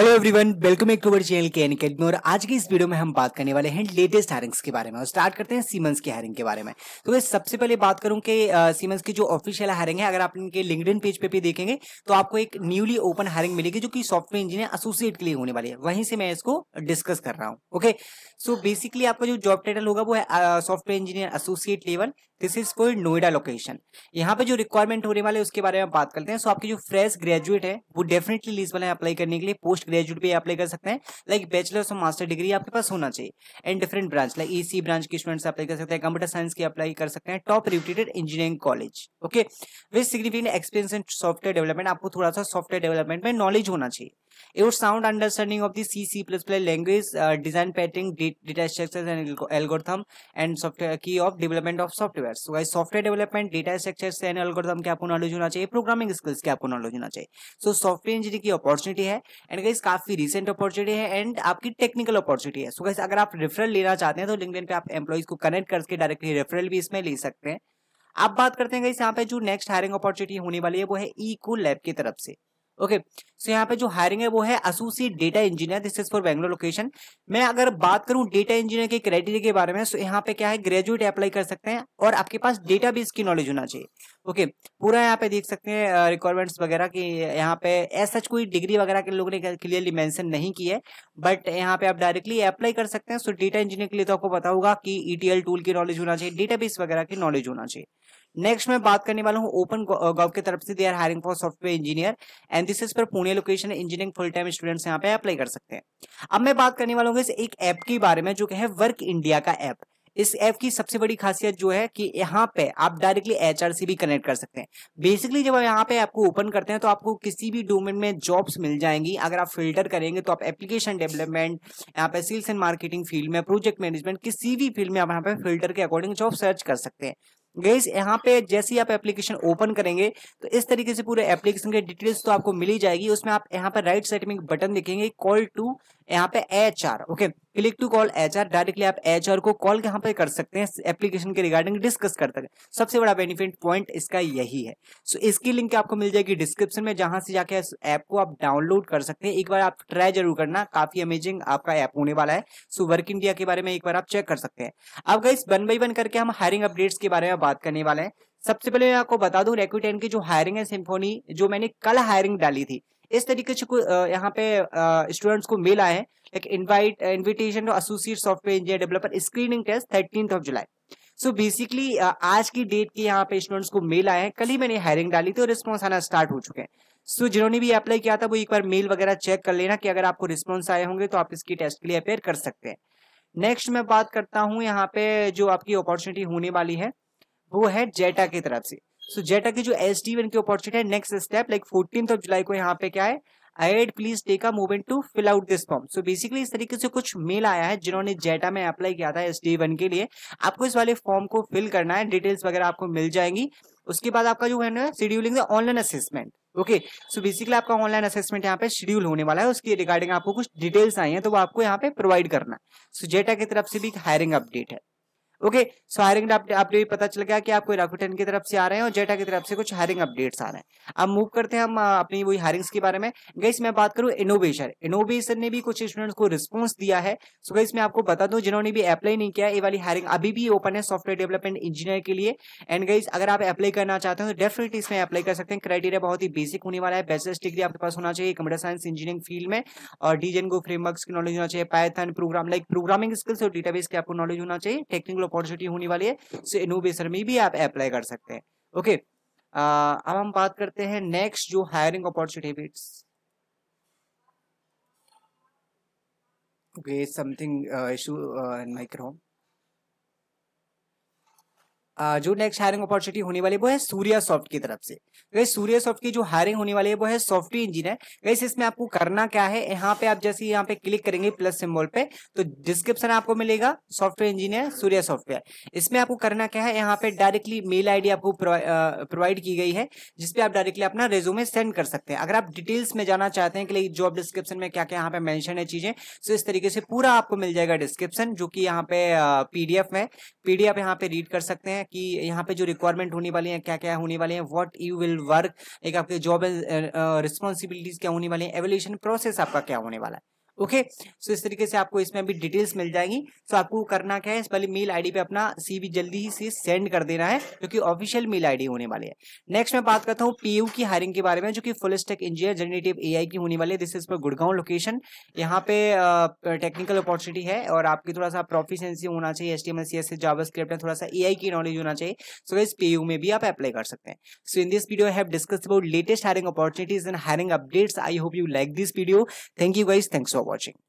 Hello everyone welcome एक to channel के एन और आज की इस वीडियो में हम बात करने वाले हैं लेटेस्ट हायरिंग्स के बारे में और स्टार्ट करते हैं सीमंस की हायरिंग के बारे में तो मैं सबसे पहले बात करूं कि सीमंस की जो ऑफिशियल हायरिंग है अगर आप इनके लिंकड पेज पे भी देखेंगे तो आपको एक न्यूली ओपन हायरिंग मिलेगी जो कि सॉफ्टवेयर इंजीनियर एसोसिएट के लिए होने वाली है वहीं से मैं इसको डिस्कस कर रहा हूँ ओके सो बेसिकली आपका जो जॉब टाइटल होगा वो है software engineer associate level this is for Noida location यहाँ पे जो रिक्वायरमेंट होने वाले उसके बारे में बात करते हैं सो so, आपके जो फ्रेश ग्रेजुएट है वो डेफिनेटली एलिजिबल है अप्लाई करने के लिए पोस्ट ग्रेजुएट भी अप्लाई कर सकते हैं लाइक बैचलर्स और मास्टर डिग्री आपके पास होना चाहिए and different branch like E C branch के स्टूडेंट्स अप्लाई कर सकते हैं कंप्यूटर साइंस की अप्लाई कर सकते हैं top reputed engineering college okay with significant experience in software development आपको थोड़ा सा सॉफ्टवेयर डेवलपमेंट में नॉलेज होना चाहिए sound understanding of the C C C++ plus uh, design pattern, data structures and algorithm and software key of development of software. So guys, software development, data and algorithm के आपको knowledge होना चाहिए programming skills के आपको knowledge होना चाहिए so software engineer की opportunity है एंड गाइस काफी रिसेंट अपॉर्चुनिटी है एंड आपकी टेक्निकल अपॉर्चुनिटी है सो so गाइस अगर आप रेफरल लेना चाहते हैं तो लिंक पे आप एम्प्लॉइज को कनेक्ट करके डायरेक्टली रेफरल भी इसमें ले सकते हैं आप बात करते हैं गाइस यहाँ पे जो नेक्स्ट हायरिंग अपॉर्चुनिटी होने वाली है वो है इको e लैब की तरफ से ओके सो यहाँ पे जो हायरिंग है वो है असूसी data engineer this is for Bangalore location मैं अगर बात करूँ डेटा इंजीनियर के क्राइटेरिया के बारे में सो यहाँ पे क्या है ग्रेजुएट अप्लाई कर सकते हैं और आपके पास डेटा बेस की नॉलेज होना चाहिए ओके पूरा यहाँ पे देख सकते हैं रिक्वायरमेंट्स वगैरह की यहाँ पे ऐसा कोई डिग्री वगैरह के लोगों ने क्लियरली मैंशन नहीं की है बट यहाँ पे आप डायरेक्टली अप्लाई कर सकते हैं सो डेटा इंजीनियर के लिए तो आपको बताऊंगा कि ई e टूल की नॉलेज होना चाहिए डेटा वगैरह की नॉलेज होना चाहिए नेक्स्ट मैं बात करने वाला हूँ ओपन गॉव की तरफ से they are hiring for software engineer and this is पर Pune location engineering full time students यहाँ पे अप्लाई कर सकते हैं अब मैं बात करने वाला हूँ इस एक ऐप के बारे में जो है वर्क इंडिया का ऐप इस ऐप की सबसे बड़ी खासियत जो है कि यहाँ पे आप डायरेक्टली एच से भी कनेक्ट कर सकते हैं बेसिकली जब यहाँ पे आपको ओपन करते हैं तो आपको किसी भी डोमेन में जॉब्स मिल जाएंगी अगर आप फिल्टर करेंगे तो आप एप्लीकेशन डेवलपमेंट यहाँ पे सेल्स एंड मार्केटिंग फील्ड में प्रोजेक्ट मैनेजमेंट किसी भी फील्ड में आप यहाँ पे फिल्टर के अकॉर्डिंग जॉब सर्च कर सकते हैं गईज यहाँ पे जैसे ही आप एप्लीकेशन ओपन करेंगे तो इस तरीके से पूरे एप्लीकेशन के डिटेल्स तो आपको मिली जाएगी उसमें आप यहाँ पर राइट साइड में एक बटन देखेंगे कॉल टू यहाँ पे H R okay click to call H R directly आप एच को कॉल यहाँ पे कर सकते हैं एप्लीकेशन के रिगार्डिंग डिस्कस कर सकते हैं सबसे बड़ा बेनिफिट पॉइंट इसका यही है सो so, इसकी लिंक आपको मिल जाएगी डिस्क्रिप्शन में जहां से जाके इस ऐप को आप डाउनलोड कर सकते हैं एक बार आप ट्राई जरूर करना काफी अमेजिंग आपका ऐप होने वाला है सो वर्क इंडिया के बारे में एक बार आप चेक कर सकते हैं अब गई वन बाई वन करके हम हायरिंग अपडेट्स के बारे में बात करने वाले हैं सबसे पहले मैं आपको बता दूं रेक्यूटेन की जो हायरिंग है सिम्फोनी जो मैंने कल हायरिंग डाली थी इस तरीके से यहाँ पे स्टूडेंट्स को मिला है एक invite invitation to associate software engineer developer screening test thirteen of July so so basically आज की डेट के यहाँ पे स्टूडेंट्स को मेल आए हैं कल ही मैंने हायरिंग डाली थी और रिस्पॉन्स आना स्टार्ट हो चुके हैं सो so, जिन्होंने भी अप्लाई किया था वो एक बार मेल वगैरह चेक कर लेना कि अगर आपको रिस्पॉन्स आए होंगे तो आप इसकी टेस्ट के लिए अपेयर कर सकते हैं नेक्स्ट मैं बात करता हूँ यहाँ पे जो आपकी अपॉर्चुनिटी होने वाली है वो है जेटा की तरफ से सो जेटा की जो एस डी की अपॉर्चुनिटी है next step like fourteen of July को यहाँ पे क्या है आई एड please take a movement to fill out this form so basically इस तरीके से कुछ मेल आया है जिन्होंने जेटा में अप्लाई किया था एस डी वन के लिए आपको इस वाले फॉर्म को फिल करना है डिटेल्स वगैरह आपको मिल जाएंगी उसके बाद आपका जो है ना शेड्यूलिंग है online assessment okay so basically आपका ऑनलाइन असेसमेंट यहाँ पे शेड्यूल होने वाला है उसकी रिगार्डिंग आपको कुछ डिटेल्स आई हैं तो वो आपको यहाँ पे प्रोवाइड करना है सो जेटा की तरफ से भी हायरिंग अपडेट है ओके सो हायरिंग आपको भी पता चल गया कि कोई राकुटन की तरफ से आ रहे हैं और जेटा की तरफ से कुछ हायरिंग अपडेट्स आ रहे हैं अब मूव करते हैं हम अपनी वही हायरिंग्स के बारे में गई मैं बात करूँ इनोवेशन इनोवेशन ने भी कुछ स्टूडेंट्स को रिस्पॉन्स दिया है सो गई मैं आपको बता दूँ जिन्होंने भी अप्लाई नहीं किया ये वाली हायरिंग अभी भी ओपन है सॉफ्टवेयर डेवलपमेंट इंजीनियर के लिए एंड गई अगर आप अप्लाई करना चाहते हो तो डेफिनेटली इसमें अप्लाई कर सकते हैं क्राइटेरिया बहुत ही बेसिक होने वाला है बेसिस डिग्री आपके पास होना चाहिए कंप्यूटर साइंस इंजीनियरिंग फील्ड में और डीजेन को फ्रेमवर्क की नॉलेज होना चाहिए Python program like programming skills और डेटाबेस की आपको नॉलेज होना चाहिए टेक्निकल अपॉर्चुनिटी होने वाली है सो इनोवेशन में भी आप अप्लाई कर सकते हैं ओके अब हम बात करते हैं नेक्स्ट जो hiring opportunity okay something uh, issue uh, जो नेक्स्ट हायरिंग अपॉर्चुनिटी होने वाली वो है सूर्या सॉफ्ट की तरफ से गई तो सूर्या सॉफ्ट की जो हायरिंग होने वाली है वो है सॉफ्टवेयर इंजीनियर गई इसमें आपको करना क्या है यहाँ पे आप जैसे यहाँ पे क्लिक करेंगे प्लस सिंबल पे तो डिस्क्रिप्शन आपको मिलेगा सॉफ्टवेयर इंजीनियर सूर्या सॉफ्टवेयर इसमें आपको करना क्या है यहाँ पे डायरेक्टली मेल आईडी आपको प्रोवाइड की गई है जिसपे आप डायरेक्टली अपना रेज्यूमे सेंड कर सकते हैं अगर आप डिटेल्स में जाना चाहते हैं कि जॉब डिस्क्रिप्शन में क्या क्या यहाँ पे मैंशन है चीजें तो इस तरीके से पूरा आपको मिल जाएगा डिस्क्रिप्शन जो कि यहाँ पे पीडीएफ में पीडीएफ यहाँ पे रीड कर सकते हैं कि यहाँ पे जो रिक्वायरमेंट होने वाली हैं क्या uh, क्या होने वाले हैं व्हाट यू विल वर्क एक आपके जॉब रिस्पॉन्सिबिलिटीज क्या होने वाले हैं एवोल्यूशन प्रोसेस आपका क्या होने वाला है ओके सो इस तरीके से आपको इसमें अभी डिटेल्स मिल जाएंगी सो आपको करना क्या है इस पहले मेल आईडी पे अपना सीवी जल्दी ही से सेंड कर देना है क्योंकि ऑफिशियल मेल आईडी होने वाली है नेक्स्ट मैं बात करता हूँ पीयू की हायरिंग के बारे में जो कि full stack engineer generative AI की होने वाली है दिस इज पर गुड़गांव लोकेशन यहाँ पे टेक्निकल अपॉर्चुनिटी है और आपकी थोड़ा सा प्रोफिशेंसी होना चाहिए S T M C S JavaScript में थोड़ा सा ए की नॉलेज होना चाहिए सो इस पी में भी आप अप्लाई कर सकते हैं so in this video have discussed about latest hiring opportunities and hiring updates I hope you like this video thank you guys thanks for watching.